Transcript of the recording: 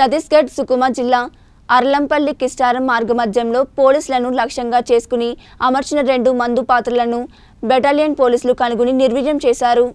ఛత్తీస్గఢ్ సుకుమా జిల్లా అర్లంపల్లి కిస్టారం మార్గ మధ్యంలో పోలీసులను లక్ష్యంగా చేసుకుని అమర్చిన రెండు మందు పాత్రలను బెటాలియన్ పోలీసులు కనుగొని నిర్వీర్యం చేశారు